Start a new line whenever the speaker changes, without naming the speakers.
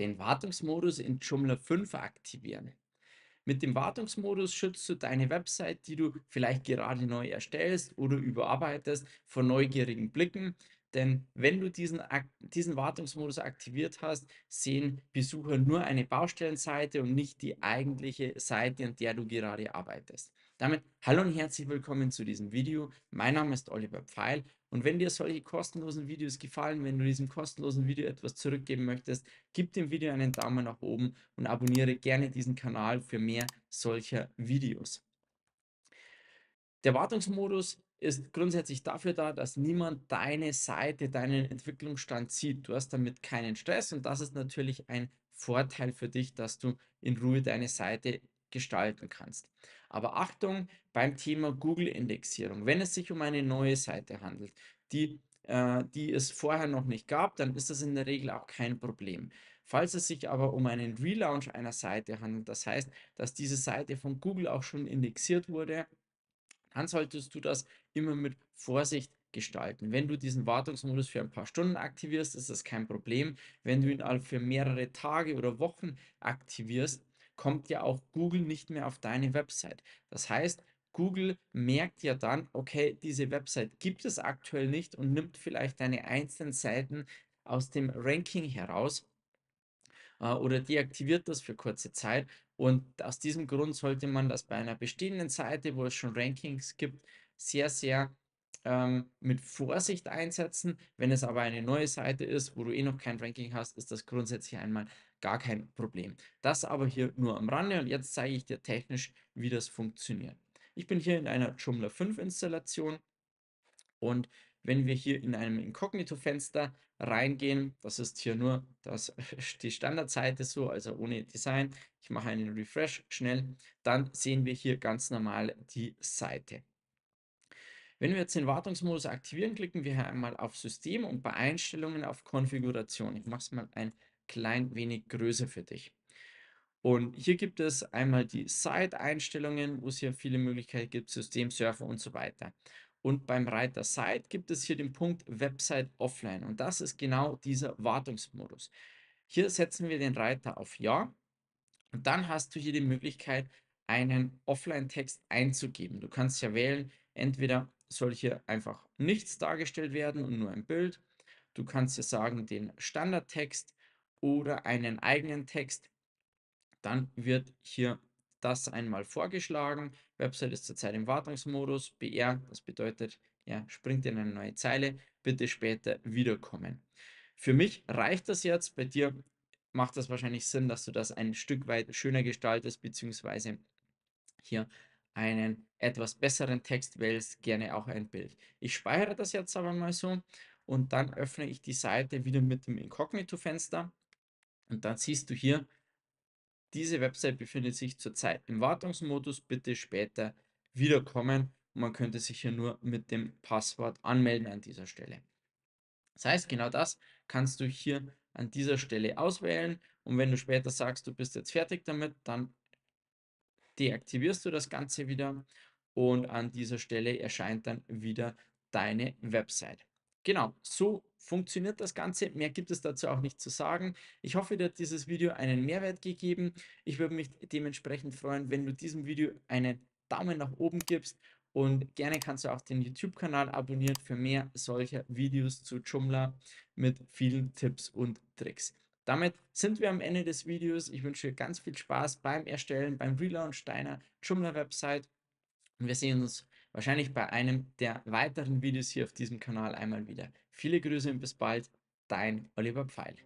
den Wartungsmodus in Joomla 5 aktivieren. Mit dem Wartungsmodus schützt du deine Website, die du vielleicht gerade neu erstellst oder überarbeitest, vor neugierigen Blicken. Denn wenn du diesen, diesen Wartungsmodus aktiviert hast, sehen Besucher nur eine Baustellenseite und nicht die eigentliche Seite, an der du gerade arbeitest. Damit hallo und herzlich willkommen zu diesem Video. Mein Name ist Oliver Pfeil und wenn dir solche kostenlosen Videos gefallen, wenn du diesem kostenlosen Video etwas zurückgeben möchtest, gib dem Video einen Daumen nach oben und abonniere gerne diesen Kanal für mehr solcher Videos. Der Wartungsmodus ist grundsätzlich dafür da, dass niemand deine Seite, deinen Entwicklungsstand sieht. Du hast damit keinen Stress und das ist natürlich ein Vorteil für dich, dass du in Ruhe deine Seite gestalten kannst. Aber Achtung beim Thema Google-Indexierung. Wenn es sich um eine neue Seite handelt, die, äh, die es vorher noch nicht gab, dann ist das in der Regel auch kein Problem. Falls es sich aber um einen Relaunch einer Seite handelt, das heißt, dass diese Seite von Google auch schon indexiert wurde, dann solltest du das immer mit Vorsicht gestalten. Wenn du diesen Wartungsmodus für ein paar Stunden aktivierst, ist das kein Problem. Wenn du ihn für mehrere Tage oder Wochen aktivierst, kommt ja auch Google nicht mehr auf deine Website. Das heißt, Google merkt ja dann, okay, diese Website gibt es aktuell nicht und nimmt vielleicht deine einzelnen Seiten aus dem Ranking heraus äh, oder deaktiviert das für kurze Zeit. Und aus diesem Grund sollte man das bei einer bestehenden Seite, wo es schon Rankings gibt, sehr, sehr ähm, mit Vorsicht einsetzen. Wenn es aber eine neue Seite ist, wo du eh noch kein Ranking hast, ist das grundsätzlich einmal gar kein Problem. Das aber hier nur am Rande und jetzt zeige ich dir technisch, wie das funktioniert. Ich bin hier in einer Joomla 5 Installation und wenn wir hier in einem Inkognito-Fenster reingehen, das ist hier nur das, die Standardseite so, also ohne Design, ich mache einen Refresh schnell, dann sehen wir hier ganz normal die Seite. Wenn wir jetzt den Wartungsmodus aktivieren, klicken wir hier einmal auf System und bei Einstellungen auf Konfiguration. Ich mache es mal ein klein wenig Größe für dich. Und hier gibt es einmal die Site-Einstellungen, wo es hier viele Möglichkeiten gibt, Systemsurfer und so weiter. Und beim Reiter Site gibt es hier den Punkt Website Offline. Und das ist genau dieser Wartungsmodus. Hier setzen wir den Reiter auf Ja. Und dann hast du hier die Möglichkeit, einen Offline-Text einzugeben. Du kannst ja wählen, entweder soll hier einfach nichts dargestellt werden und nur ein Bild. Du kannst ja sagen, den Standardtext oder einen eigenen Text, dann wird hier das einmal vorgeschlagen. Website ist zurzeit im Wartungsmodus. BR, das bedeutet, ja, springt in eine neue Zeile. Bitte später wiederkommen. Für mich reicht das jetzt. Bei dir macht das wahrscheinlich Sinn, dass du das ein Stück weit schöner gestaltest, beziehungsweise hier einen etwas besseren Text wählst, gerne auch ein Bild. Ich speichere das jetzt aber mal so und dann öffne ich die Seite wieder mit dem Inkognito-Fenster und dann siehst du hier, diese Website befindet sich zurzeit im Wartungsmodus, bitte später wiederkommen. Man könnte sich hier nur mit dem Passwort anmelden an dieser Stelle. Das heißt, genau das kannst du hier an dieser Stelle auswählen und wenn du später sagst, du bist jetzt fertig damit, dann deaktivierst du das Ganze wieder und an dieser Stelle erscheint dann wieder deine Website. Genau, so funktioniert das Ganze. Mehr gibt es dazu auch nicht zu sagen. Ich hoffe, dir hat dieses Video einen Mehrwert gegeben. Ich würde mich dementsprechend freuen, wenn du diesem Video einen Daumen nach oben gibst und gerne kannst du auch den YouTube-Kanal abonnieren für mehr solcher Videos zu Joomla mit vielen Tipps und Tricks. Damit sind wir am Ende des Videos. Ich wünsche dir ganz viel Spaß beim Erstellen, beim Relaunch deiner Joomla-Website. Und wir sehen uns wahrscheinlich bei einem der weiteren Videos hier auf diesem Kanal einmal wieder. Viele Grüße und bis bald, dein Oliver Pfeil.